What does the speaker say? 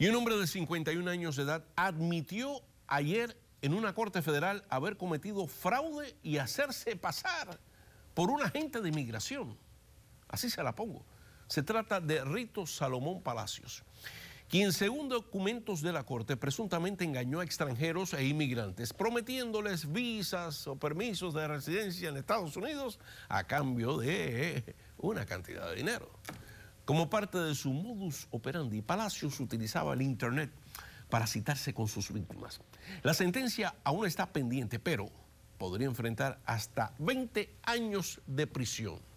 Y un hombre de 51 años de edad admitió ayer en una corte federal haber cometido fraude y hacerse pasar por un agente de inmigración. Así se la pongo. Se trata de Rito Salomón Palacios, quien según documentos de la corte presuntamente engañó a extranjeros e inmigrantes, prometiéndoles visas o permisos de residencia en Estados Unidos a cambio de una cantidad de dinero. Como parte de su modus operandi, Palacios utilizaba el Internet para citarse con sus víctimas. La sentencia aún está pendiente, pero podría enfrentar hasta 20 años de prisión.